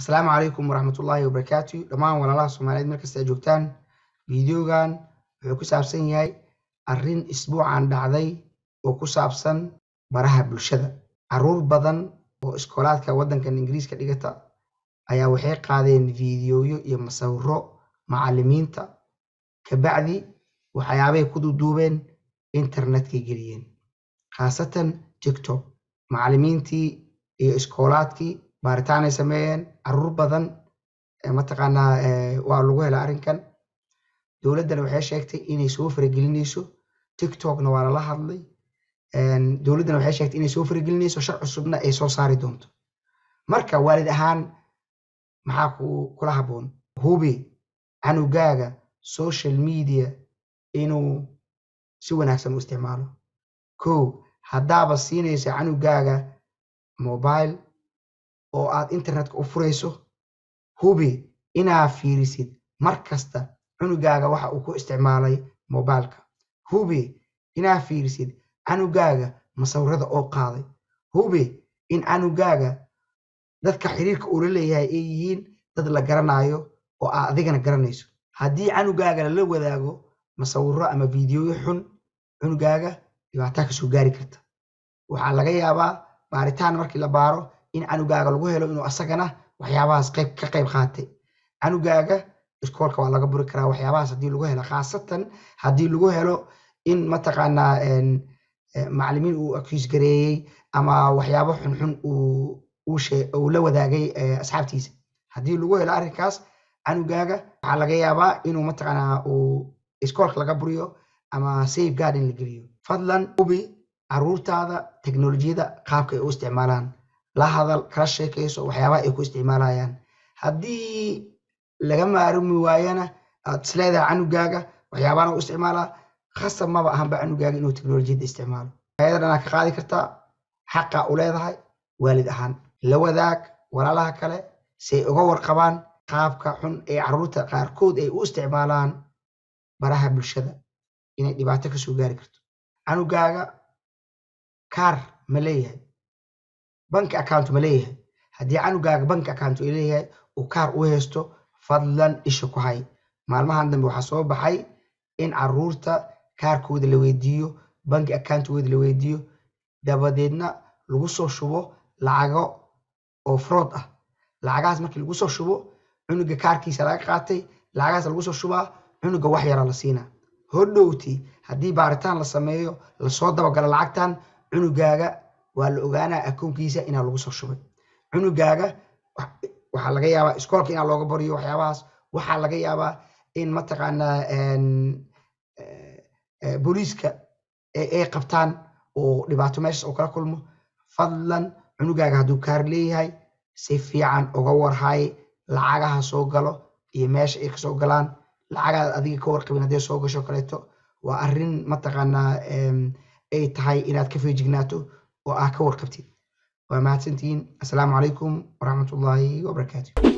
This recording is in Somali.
asalaamu calaykum waraxmat wabarakaatu dhammaan walaalaha soomaaliyeed markasta aad joogtaan videogan wuxuu ku saabsan yahay arrin isbuucan dhacday oo ku saabsan baraha bulshada caruur badan oo iskoolaadka waddankan ingiriiska dhigata ayaa waxay qaadeen fiidiyoyo iyo masawiro macallimiinta kabacdi waxyaabay ku duduubeen internetkay geliyeen khaasatan tiktok macalimiintii iyo iskoolaadkii baaritaanay sameeyeen caruur badan mataqaanaa waa lagu helaa arrinkan dowladdana waxay sheegtay inay soo faragelinayso tiktokna waa lala hadlay dowladdana waxay sheegtay inay soo faragelinayso shar cusubna ay soo saari doonto marka waalid ahaan maxaa kula haboon hubi canugaaga social media inuu si wanaagsan u isticmaalo kow haddaaba siinaysa canugaaga mobile oo aad internetka u furayso hubi inaa fiirisid mar kasta cunugaaga waxa uu ku isticmaalay moobilka hubi inaa fiirisid canugaaga masawirada oo qaaday hubi in canugaaga dadka xiriirka uu la leeyahay ay yihiin dad la garanaayo oo aad adigana garanayso haddii canugaaga lala wadaago masawiro ama fiidiyooyo xun cunugaaga dhibaataa kasoo gaari karta waxaa laga yaabaa baaritaan markii la baaro in canugaaga lagu helo inuu asagana waxyaabahaas qayb ka qayb qaatay canugaaga iskoolka waa laga buri karaa waxyaabahaas haddii lagu helo khaasatan haddii lagu helo in mataqaanaa eh, macalimiin uu akiis gareeyey ama waxyaabo xunxun uu la wadaagay eh, asxaabtiisa haddii lagu helo arrinkaas canugaaga waxaa laga yaabaa inuu mataqaanaa uu iskoolka laga buriyo ama safe garden la geliyo fadlan hubi caruurtaada teknolojiyada qaabka ay u isticmaalaan la hadal kala sheekayso waxyaabaha ay ku isticmaalayaan haddii laga maarumi waayana aad isleedahay canugaaga waxyaabaana u isticmaalaa khasab maba ahanba canugaaga inuu teknolojiyadda isticmaalo ayadanaa ka qaadi kartaa xaqa u leedahay waalid ahaan la wadaag walaalaha kale si ay uga warqabaan qaabka xun ee caruurta qaarkood ay u isticmaalaan baraha bulshada inay dhibaato kasoo gaari karto canugaaga kaar ma leeyahay bank account ma leeyahay haddii canugaaga bank account ay leeyahay uu kaar u haysto fadlan isha ku hay maalmahan dambe waxaa soo baxay in caruurta kaarkooda la weydiiyo bank accountgooda la weydiiyo dabadeedna lagu soo shubo lacago oo frood ah lacagahaas markii lagu soo shubo cunuga kaarkiisa laga qaatay lacagahaas lagu soo shubaa cunuga wax yara la siinaa hordhowti haddii baaritaan la sameeyo lasoo dabagalo lacagtan cunugaaga waa la ogaanaa akoonkiisa inaa lagu soo shubay cunugaaga waxaa laga yaabaa iskoolka inaa looga baryo waxyaabahaas waxaa laga yaabaa in mataqaanaa booliiska ay qabtaan oo dhibaato meeshaas uu kala kulmo fadlan cunugaaga hadduu kaar leeyahay si fiican uga warhay lacagaha soo galo iyo meesha ay kasoo galaan lacagaad adiga ka warqabin hadday soo gasho kaleeto waa arrin mataqaanaa ay tahay inaad ka feejignaato oo ah ka warqabtid waa mahadsantihiin assalaamu calaykum waraxmatullaahi wabarakaatu